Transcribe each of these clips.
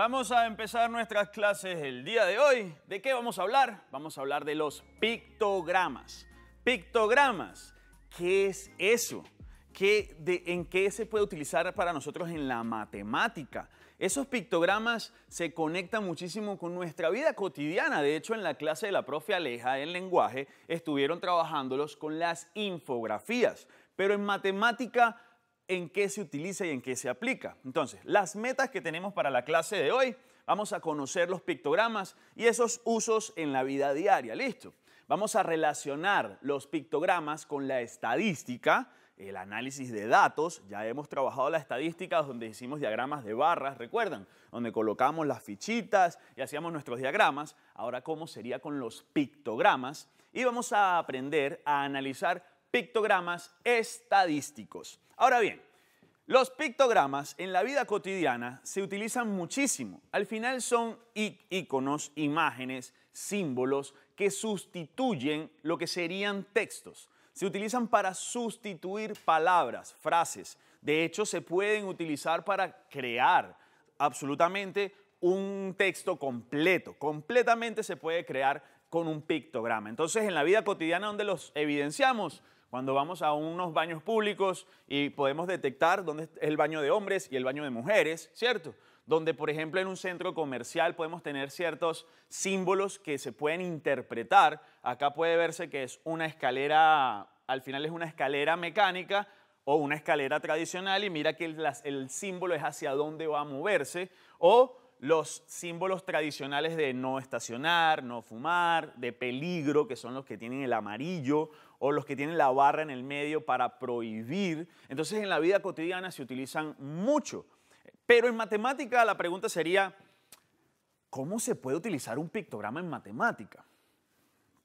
Vamos a empezar nuestras clases el día de hoy. ¿De qué vamos a hablar? Vamos a hablar de los pictogramas. Pictogramas, ¿qué es eso? ¿Qué, ¿En qué se puede utilizar para nosotros en la matemática? Esos pictogramas se conectan muchísimo con nuestra vida cotidiana. De hecho, en la clase de la profe Aleja en lenguaje estuvieron trabajándolos con las infografías. Pero en matemática en qué se utiliza y en qué se aplica. Entonces, las metas que tenemos para la clase de hoy, vamos a conocer los pictogramas y esos usos en la vida diaria, listo. Vamos a relacionar los pictogramas con la estadística, el análisis de datos, ya hemos trabajado la estadística donde hicimos diagramas de barras, recuerdan, donde colocamos las fichitas y hacíamos nuestros diagramas, ahora cómo sería con los pictogramas y vamos a aprender a analizar pictogramas estadísticos. Ahora bien, los pictogramas en la vida cotidiana se utilizan muchísimo. Al final son iconos, imágenes, símbolos que sustituyen lo que serían textos. Se utilizan para sustituir palabras, frases. De hecho, se pueden utilizar para crear absolutamente un texto completo. Completamente se puede crear con un pictograma. Entonces, en la vida cotidiana donde los evidenciamos, cuando vamos a unos baños públicos y podemos detectar dónde es el baño de hombres y el baño de mujeres, ¿cierto? Donde, por ejemplo, en un centro comercial podemos tener ciertos símbolos que se pueden interpretar. Acá puede verse que es una escalera, al final es una escalera mecánica o una escalera tradicional y mira que el, símbolo es hacia dónde va a moverse. O los símbolos tradicionales de no estacionar, no fumar, de peligro, que son los que tienen el amarillo o los que tienen la barra en el medio para prohibir. Entonces en la vida cotidiana se utilizan mucho. Pero en matemática la pregunta sería, ¿cómo se puede utilizar un pictograma en matemática?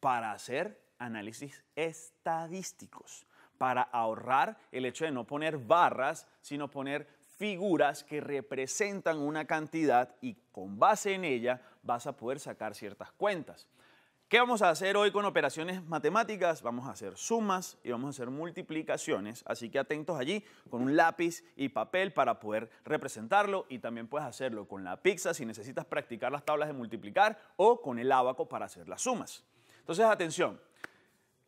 Para hacer análisis estadísticos, para ahorrar el hecho de no poner barras, sino poner figuras que representan una cantidad y con base en ella vas a poder sacar ciertas cuentas. ¿Qué vamos a hacer hoy con operaciones matemáticas? Vamos a hacer sumas y vamos a hacer multiplicaciones, así que atentos allí con un lápiz y papel para poder representarlo y también puedes hacerlo con la pizza si necesitas practicar las tablas de multiplicar o con el abaco para hacer las sumas. Entonces, atención,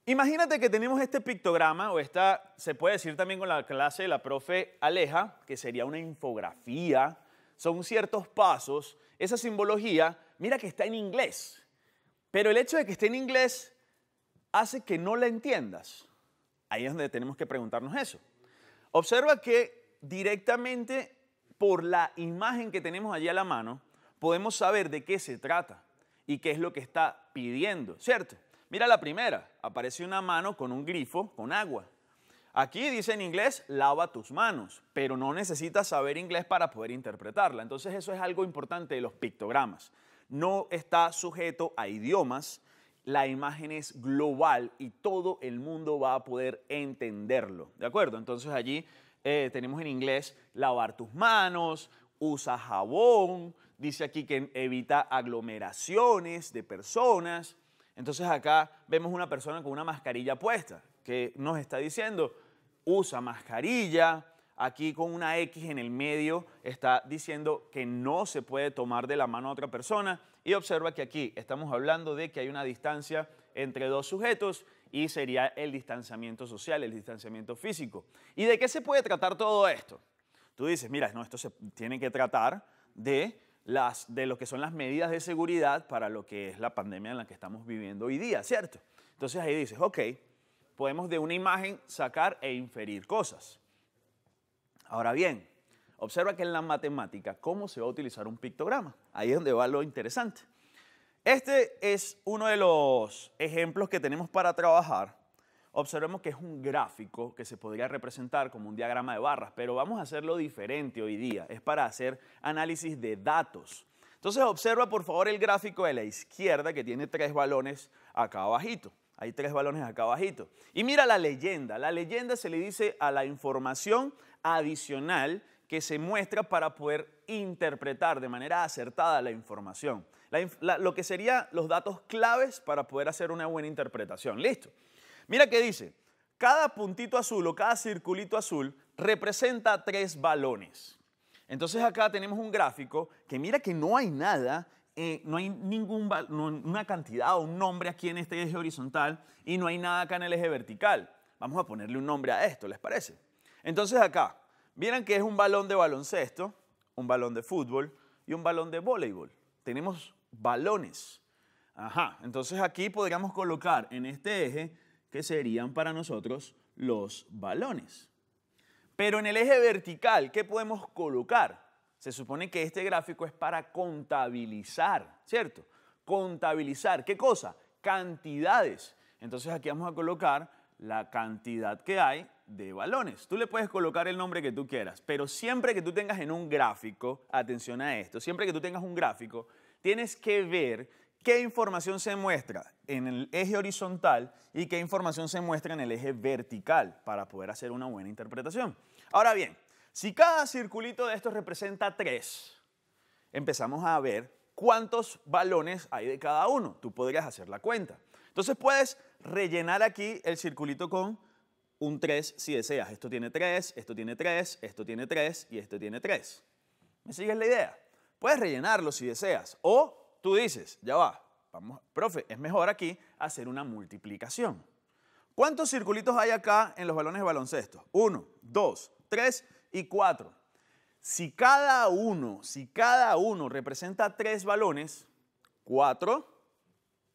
Imagínate que tenemos este pictograma, o esta, se puede decir también con la clase de la profe Aleja, que sería una infografía, son ciertos pasos, esa simbología, mira que está en inglés, pero el hecho de que esté en inglés hace que no la entiendas. Ahí es donde tenemos que preguntarnos eso. Observa que directamente por la imagen que tenemos allí a la mano, podemos saber de qué se trata y qué es lo que está pidiendo, ¿cierto? Mira la primera, aparece una mano con un grifo con agua. Aquí dice en inglés, lava tus manos, pero no necesitas saber inglés para poder interpretarla. Entonces eso es algo importante de los pictogramas. No está sujeto a idiomas, la imagen es global y todo el mundo va a poder entenderlo. ¿De acuerdo? Entonces allí eh, tenemos en inglés lavar tus manos, usa jabón, dice aquí que evita aglomeraciones de personas entonces acá vemos una persona con una mascarilla puesta que nos está diciendo, usa mascarilla, aquí con una X en el medio está diciendo que no se puede tomar de la mano a otra persona y observa que aquí estamos hablando de que hay una distancia entre dos sujetos y sería el distanciamiento social, el distanciamiento físico. ¿Y de qué se puede tratar todo esto? Tú dices, mira, no, esto se tiene que tratar de de lo que son las medidas de seguridad para lo que es la pandemia en la que estamos viviendo hoy día, ¿cierto? Entonces ahí dices, ok, podemos de una imagen sacar e inferir cosas. Ahora bien, observa que en la matemática, ¿cómo se va a utilizar un pictograma? Ahí es donde va lo interesante. Este es uno de los ejemplos que tenemos para trabajar observemos que es un gráfico que se podría representar como un diagrama de barras, pero vamos a hacerlo diferente hoy día. Es para hacer análisis de datos. Entonces observa por favor el gráfico de la izquierda que tiene tres balones acá abajito. Hay tres balones acá abajito. Y mira la leyenda. La leyenda se le dice a la información adicional que se muestra para poder interpretar de manera acertada la información. lo que serían los datos claves para poder hacer una buena interpretación. Listo. Mira qué dice, cada puntito azul o cada circulito azul representa tres balones. Entonces acá tenemos un gráfico que mira que no hay nada, eh, no hay ninguna cantidad o un nombre aquí en este eje horizontal y no hay nada acá en el eje vertical. Vamos a ponerle un nombre a esto, ¿les parece? Entonces acá, vieran que es un balón de baloncesto, un balón de fútbol y un balón de voleibol. Tenemos balones. Ajá, entonces aquí podríamos colocar en este eje que serían para nosotros los balones. Pero en el eje vertical, ¿qué podemos colocar? Se supone que este gráfico es para contabilizar, ¿cierto? Contabilizar, ¿qué cosa? Cantidades. Entonces aquí vamos a colocar la cantidad que hay de balones. Tú le puedes colocar el nombre que tú quieras, pero siempre que tú tengas en un gráfico, atención a esto, siempre que tú tengas un gráfico, tienes que ver qué información se muestra en el eje horizontal y qué información se muestra en el eje vertical para poder hacer una buena interpretación. Ahora bien, si cada circulito de estos representa tres, empezamos a ver cuántos balones hay de cada uno. Tú podrías hacer la cuenta. Entonces puedes rellenar aquí el circulito con un 3 si deseas. Esto tiene tres, esto tiene tres, esto tiene tres y esto tiene tres. ¿Me sigues la idea? Puedes rellenarlo si deseas. O tú dices, ya va, vamos, profe, es mejor aquí hacer una multiplicación. ¿Cuántos circulitos hay acá en los balones de baloncesto? Uno, dos, tres y cuatro. Si cada uno, si cada uno representa tres balones, cuatro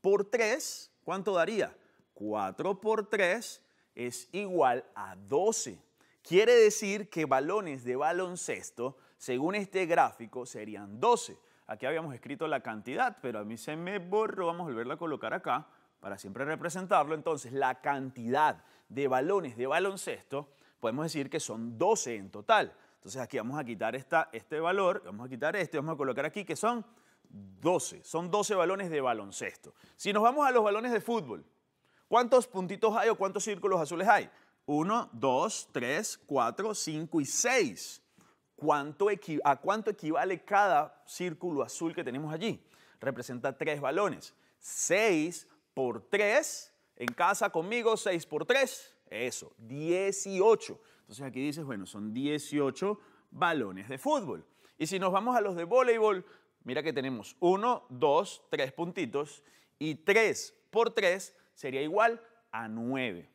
por tres, ¿cuánto daría? Cuatro por tres es igual a doce. Quiere decir que balones de baloncesto, según este gráfico, serían doce. Aquí habíamos escrito la cantidad, pero a mí se me borró. Vamos a volverla a colocar acá para siempre representarlo. Entonces, la cantidad de balones de baloncesto podemos decir que son 12 en total. Entonces, aquí vamos a quitar esta, este valor, vamos a quitar este, vamos a colocar aquí que son 12. Son 12 balones de baloncesto. Si nos vamos a los balones de fútbol, ¿cuántos puntitos hay o cuántos círculos azules hay? 1, 2, 3, 4, 5 y 6 cuánto a cuánto equivale cada círculo azul que tenemos allí. Representa tres balones. 6 por 3, en casa conmigo, 6 por 3, eso, 18. Entonces aquí dices, bueno, son 18 balones de fútbol. Y si nos vamos a los de voleibol, mira que tenemos 1, 2, 3 puntitos y 3 por 3 sería igual a 9.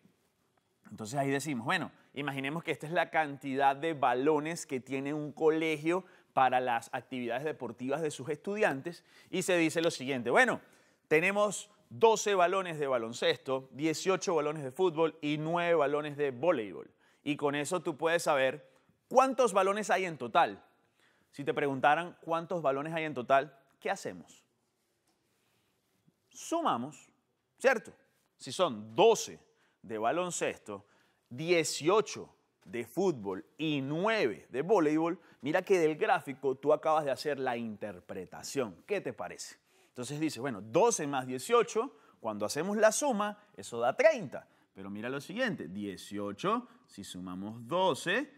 Entonces ahí decimos, bueno, Imaginemos que esta es la cantidad de balones que tiene un colegio para las actividades deportivas de sus estudiantes y se dice lo siguiente, bueno, tenemos 12 balones de baloncesto, 18 balones de fútbol y 9 balones de voleibol. Y con eso tú puedes saber cuántos balones hay en total. Si te preguntaran cuántos balones hay en total, ¿qué hacemos? Sumamos, ¿cierto? Si son 12 de baloncesto, 18 de fútbol y 9 de voleibol, mira que del gráfico tú acabas de hacer la interpretación. ¿Qué te parece? Entonces dice, bueno, 12 más 18, cuando hacemos la suma, eso da 30. Pero mira lo siguiente, 18, si sumamos 12,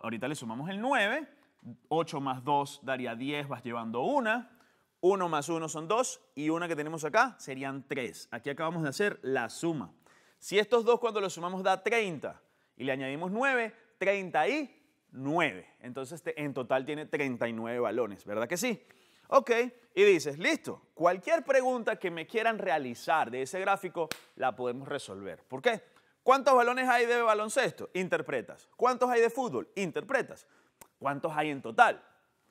ahorita le sumamos el 9, 8 más 2 daría 10, vas llevando una, 1 más 1 son 2 y una que tenemos acá serían 3. Aquí acabamos de hacer la suma. Si estos dos cuando los sumamos da 30 y le añadimos 9, 9. Entonces en total tiene 39 balones, ¿verdad que sí? Ok, y dices, listo, cualquier pregunta que me quieran realizar de ese gráfico la podemos resolver. ¿Por qué? ¿Cuántos balones hay de baloncesto? Interpretas. ¿Cuántos hay de fútbol? Interpretas. ¿Cuántos hay en total?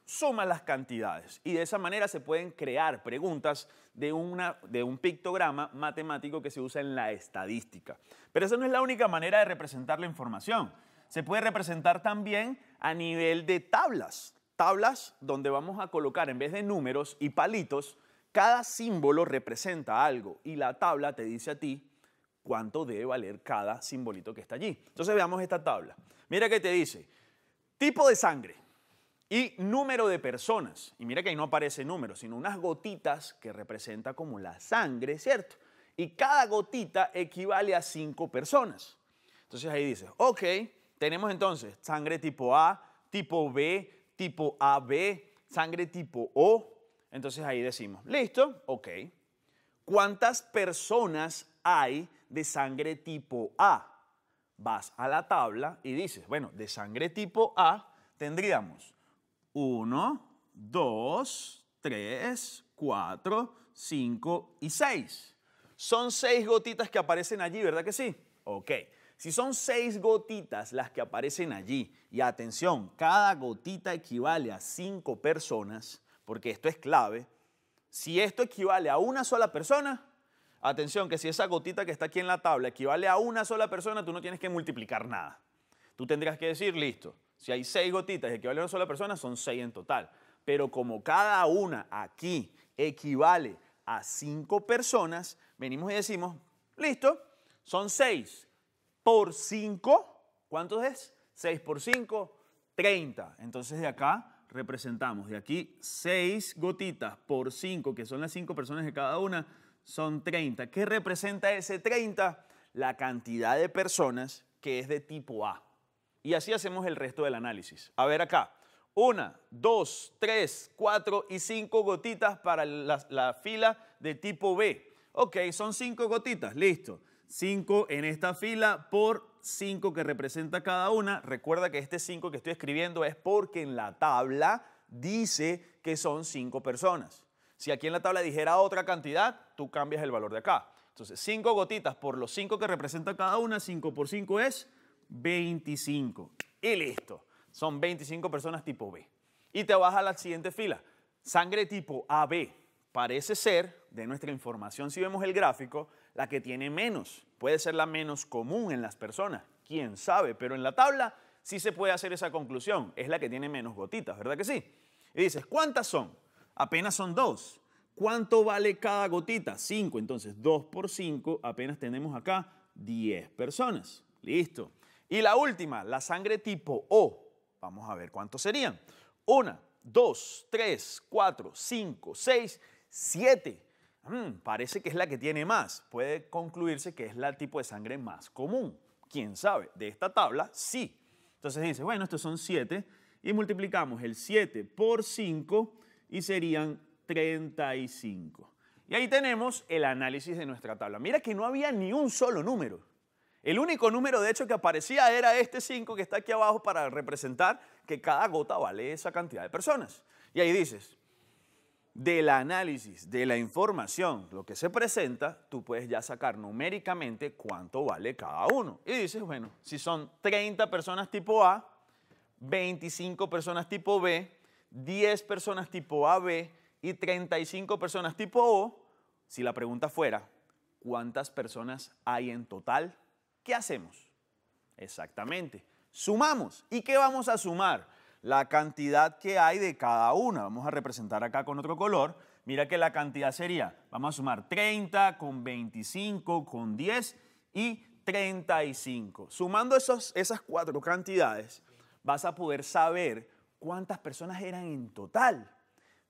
suma las cantidades y de esa manera se pueden crear preguntas de, una, de un pictograma matemático que se usa en la estadística. Pero esa no es la única manera de representar la información. Se puede representar también a nivel de tablas. Tablas donde vamos a colocar en vez de números y palitos, cada símbolo representa algo y la tabla te dice a ti cuánto debe valer cada simbolito que está allí. Entonces veamos esta tabla. Mira que te dice, tipo de sangre, y número de personas. Y mira que ahí no aparece número, sino unas gotitas que representa como la sangre, ¿cierto? Y cada gotita equivale a cinco personas. Entonces ahí dices, ok, tenemos entonces sangre tipo A, tipo B, tipo AB, sangre tipo O. Entonces ahí decimos, listo, ok. ¿Cuántas personas hay de sangre tipo A? Vas a la tabla y dices, bueno, de sangre tipo A tendríamos 1, 2, tres, cuatro, 5 y seis. Son seis gotitas que aparecen allí, ¿verdad que sí? Ok. Si son seis gotitas las que aparecen allí, y atención, cada gotita equivale a cinco personas, porque esto es clave, si esto equivale a una sola persona, atención, que si esa gotita que está aquí en la tabla equivale a una sola persona, tú no tienes que multiplicar nada. Tú tendrías que decir, listo, si hay seis gotitas que equivalen a una sola persona, son seis en total. Pero como cada una aquí equivale a cinco personas, venimos y decimos, listo, son seis por cinco, ¿cuántos es? 6 por 5, 30. Entonces de acá representamos, de aquí 6 gotitas por 5, que son las cinco personas de cada una, son 30. ¿Qué representa ese 30? La cantidad de personas que es de tipo A. Y así hacemos el resto del análisis. A ver acá. Una, dos, tres, cuatro y cinco gotitas para la, fila de tipo B. Ok, son cinco gotitas, listo. Cinco en esta fila por cinco que representa cada una. Recuerda que este cinco que estoy escribiendo es porque en la tabla dice que son cinco personas. Si aquí en la tabla dijera otra cantidad, tú cambias el valor de acá. Entonces, cinco gotitas por los cinco que representa cada una, cinco por cinco es 25. Y listo. Son 25 personas tipo B. Y te vas a la siguiente fila. Sangre tipo AB parece ser, de nuestra información, si vemos el gráfico, la que tiene menos. Puede ser la menos común en las personas. Quién sabe, pero en la tabla sí se puede hacer esa conclusión. Es la que tiene menos gotitas, ¿verdad que sí? Y dices, ¿cuántas son? Apenas son dos. ¿Cuánto vale cada gotita? 5. Entonces, dos por 5, apenas tenemos acá 10 personas. Listo. Y la última, la sangre tipo O. Vamos a ver cuántos serían. Una, dos, tres, cuatro, cinco, seis, siete. Mm, parece que es la que tiene más. Puede concluirse que es la tipo de sangre más común. ¿Quién sabe? De esta tabla, sí. Entonces dice, bueno, estos son siete y multiplicamos el 7 por 5 y serían 35. Y ahí tenemos el análisis de nuestra tabla. Mira que no había ni un solo número. El único número, de hecho, que aparecía era este 5 que está aquí abajo para representar que cada gota vale esa cantidad de personas. Y ahí dices, del análisis, de la información, lo que se presenta, tú puedes ya sacar numéricamente cuánto vale cada uno. Y dices, bueno, si son 30 personas tipo A, 25 personas tipo B, 10 personas tipo AB y 35 personas tipo O, si la pregunta fuera, ¿cuántas personas hay en total? ¿Qué hacemos? Exactamente, sumamos. ¿Y qué vamos a sumar? La cantidad que hay de cada una. Vamos a representar acá con otro color. Mira que la cantidad sería, vamos a sumar 30 con 25 con 10 y 35. Sumando esas cuatro cantidades, vas a poder saber cuántas personas eran en total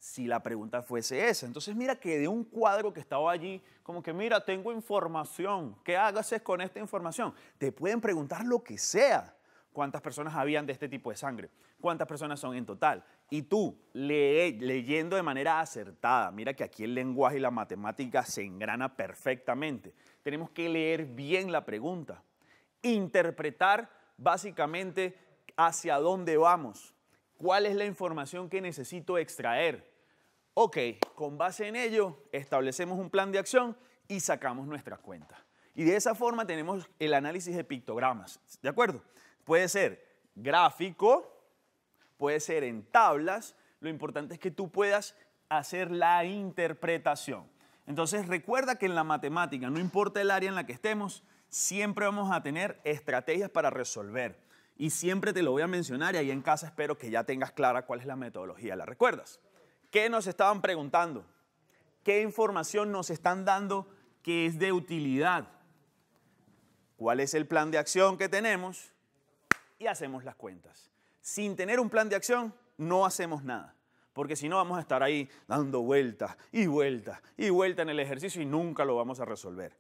si la pregunta fuese esa. Entonces mira que de un cuadro que estaba allí, como que mira, tengo información, ¿qué es con esta información? Te pueden preguntar lo que sea. ¿Cuántas personas habían de este tipo de sangre? ¿Cuántas personas son en total? Y tú, leyendo de manera acertada, mira que aquí el lenguaje y la matemática se engrana perfectamente. Tenemos que leer bien la pregunta, interpretar básicamente hacia dónde vamos, cuál es la información que necesito extraer, ok, con base en ello establecemos un plan de acción y sacamos nuestra cuenta. Y de esa forma tenemos el análisis de pictogramas, ¿de acuerdo? Puede ser gráfico, puede ser en tablas, lo importante es que tú puedas hacer la interpretación. Entonces recuerda que en la matemática, no importa el área en la que estemos, siempre vamos a tener estrategias para resolver. Y siempre te lo voy a mencionar y ahí en casa espero que ya tengas clara cuál es la metodología, ¿la recuerdas? ¿Qué nos estaban preguntando? ¿Qué información nos están dando que es de utilidad? ¿Cuál es el plan de acción que tenemos? Y hacemos las cuentas. Sin tener un plan de acción, no hacemos nada. Porque si no, vamos a estar ahí dando vueltas y vueltas y vueltas en el ejercicio y nunca lo vamos a resolver.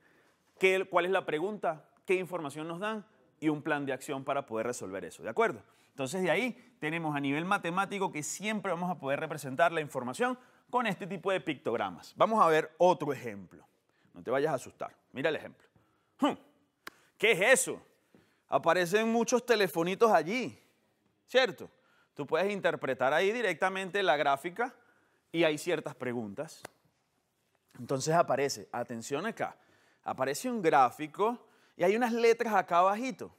¿Cuál es la pregunta? ¿Qué información nos dan? Y un plan de acción para poder resolver eso. ¿De acuerdo? Entonces de ahí tenemos a nivel matemático que siempre vamos a poder representar la información con este tipo de pictogramas. Vamos a ver otro ejemplo. No te vayas a asustar. Mira el ejemplo. ¿Qué es eso? Aparecen muchos telefonitos allí, ¿cierto? Tú puedes interpretar ahí directamente la gráfica y hay ciertas preguntas. Entonces aparece, atención acá, aparece un gráfico y hay unas letras acá abajito.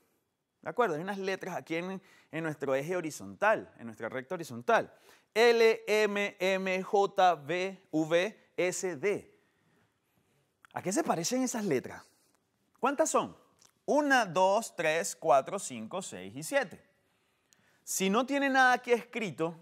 ¿De acuerdo? Hay unas letras aquí en, nuestro eje horizontal, en nuestra recta horizontal. L, M, M, J, V, V, S, D. ¿A qué se parecen esas letras? ¿Cuántas son? Una, dos, tres, cuatro, cinco, seis y siete. Si no tiene nada aquí escrito,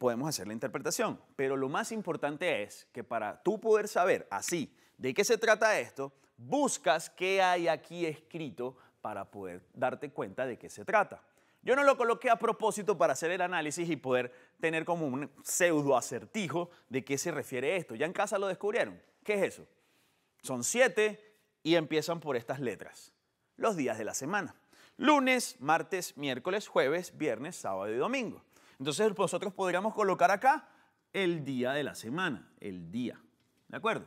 podemos hacer la interpretación. Pero lo más importante es que para tú poder saber así de qué se trata esto, buscas qué hay aquí escrito para poder darte cuenta de qué se trata. Yo no lo coloqué a propósito para hacer el análisis y poder tener como un pseudo acertijo de qué se refiere esto. Ya en casa lo descubrieron. ¿Qué es eso? Son siete y empiezan por estas letras. Los días de la semana. Lunes, martes, miércoles, jueves, viernes, sábado y domingo. Entonces nosotros podríamos colocar acá el día de la semana, el día. ¿De acuerdo?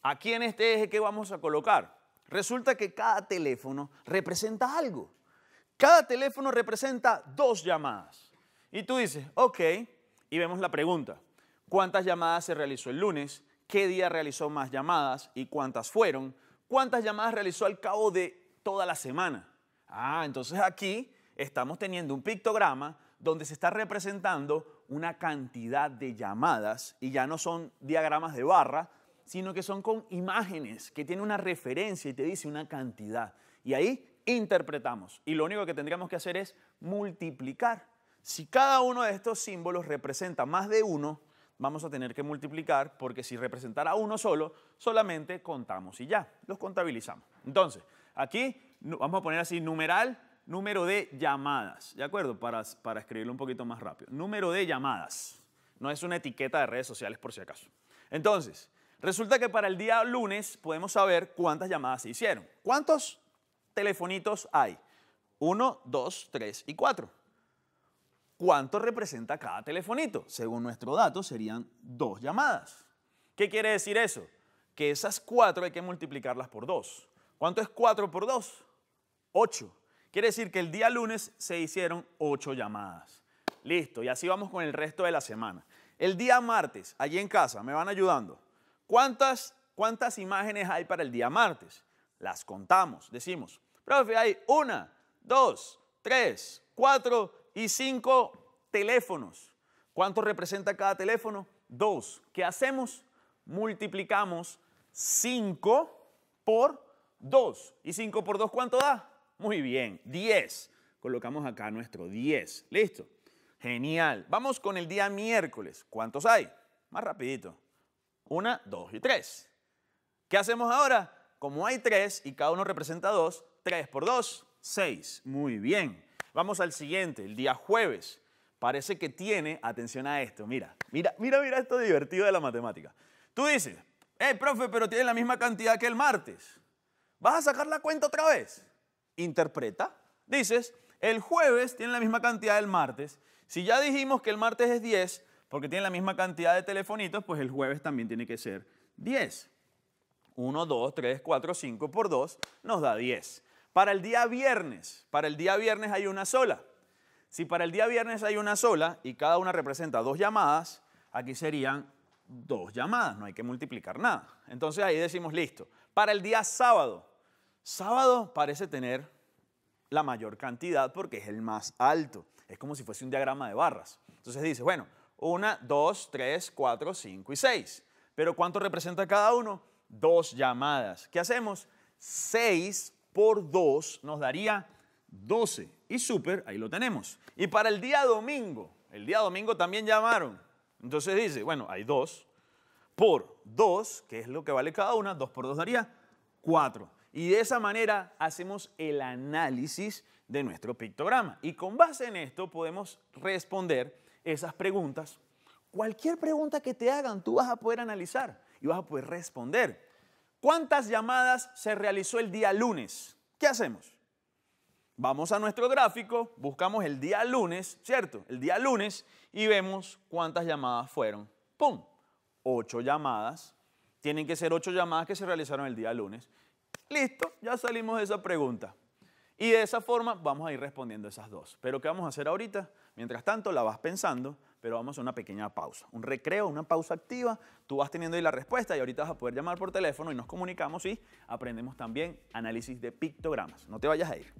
Aquí en este eje, ¿qué vamos a colocar? Resulta que cada teléfono representa algo. Cada teléfono representa dos llamadas. Y tú dices, ok, y vemos la pregunta. ¿Cuántas llamadas se realizó el lunes? ¿Qué día realizó más llamadas y cuántas fueron? ¿Cuántas llamadas realizó al cabo de toda la semana? Ah, entonces aquí estamos teniendo un pictograma donde se está representando una cantidad de llamadas y ya no son diagramas de barra, sino que son con imágenes que tiene una referencia y te dice una cantidad. Y ahí interpretamos. Y lo único que tendríamos que hacer es multiplicar. Si cada uno de estos símbolos representa más de uno, vamos a tener que multiplicar porque si representara uno solo, solamente contamos y ya, los contabilizamos. Entonces, aquí vamos a poner así numeral, número de llamadas, ¿de acuerdo? Para, para escribirlo un poquito más rápido. Número de llamadas. No es una etiqueta de redes sociales por si acaso. Entonces, Resulta que para el día lunes podemos saber cuántas llamadas se hicieron. ¿Cuántos telefonitos hay? Uno, dos, tres y cuatro. ¿Cuánto representa cada telefonito? Según nuestro dato serían dos llamadas. ¿Qué quiere decir eso? Que esas cuatro hay que multiplicarlas por dos. ¿Cuánto es cuatro por dos? Ocho. Quiere decir que el día lunes se hicieron ocho llamadas. Listo, y así vamos con el resto de la semana. El día martes, allí en casa, me van ayudando. ¿Cuántas, ¿Cuántas imágenes hay para el día martes? Las contamos, decimos, profe, hay una, dos, tres, cuatro y cinco teléfonos. ¿Cuánto representa cada teléfono? Dos. ¿Qué hacemos? Multiplicamos cinco por dos. ¿Y cinco por dos cuánto da? Muy bien, diez. Colocamos acá nuestro 10. Listo. Genial. Vamos con el día miércoles. ¿Cuántos hay? Más rapidito. Una, dos y tres. ¿Qué hacemos ahora? Como hay tres y cada uno representa dos, tres por dos, seis. Muy bien. Vamos al siguiente, el día jueves. Parece que tiene, atención a esto, mira, mira, mira, mira esto divertido de la matemática. Tú dices, hey, profe, pero tiene la misma cantidad que el martes. ¿Vas a sacar la cuenta otra vez? Interpreta. Dices, el jueves tiene la misma cantidad del martes. Si ya dijimos que el martes es 10, porque tiene la misma cantidad de telefonitos, pues el jueves también tiene que ser 10. 1, 2, 3, 4, 5 por 2 nos da 10. Para el día viernes, para el día viernes hay una sola. Si para el día viernes hay una sola y cada una representa dos llamadas, aquí serían dos llamadas, no hay que multiplicar nada. Entonces ahí decimos listo. Para el día sábado, sábado parece tener la mayor cantidad porque es el más alto. Es como si fuese un diagrama de barras. Entonces dice, bueno, una dos tres cuatro cinco y seis Pero ¿cuánto representa cada uno? Dos llamadas. ¿Qué hacemos? 6 por dos nos daría 12. Y súper, ahí lo tenemos. Y para el día domingo, el día domingo también llamaron. Entonces dice, bueno, hay dos por dos que es lo que vale cada una, dos por dos daría cuatro Y de esa manera hacemos el análisis de nuestro pictograma. Y con base en esto podemos responder esas preguntas, cualquier pregunta que te hagan tú vas a poder analizar y vas a poder responder. ¿Cuántas llamadas se realizó el día lunes? ¿Qué hacemos? Vamos a nuestro gráfico, buscamos el día lunes, ¿cierto? El día lunes y vemos cuántas llamadas fueron. ¡Pum! Ocho llamadas. Tienen que ser ocho llamadas que se realizaron el día lunes. Listo, ya salimos de esa pregunta. Y de esa forma vamos a ir respondiendo esas dos. Pero ¿qué vamos a hacer ahorita? Mientras tanto, la vas pensando, pero vamos a una pequeña pausa. Un recreo, una pausa activa. Tú vas teniendo ahí la respuesta y ahorita vas a poder llamar por teléfono y nos comunicamos y aprendemos también análisis de pictogramas. No te vayas a ir.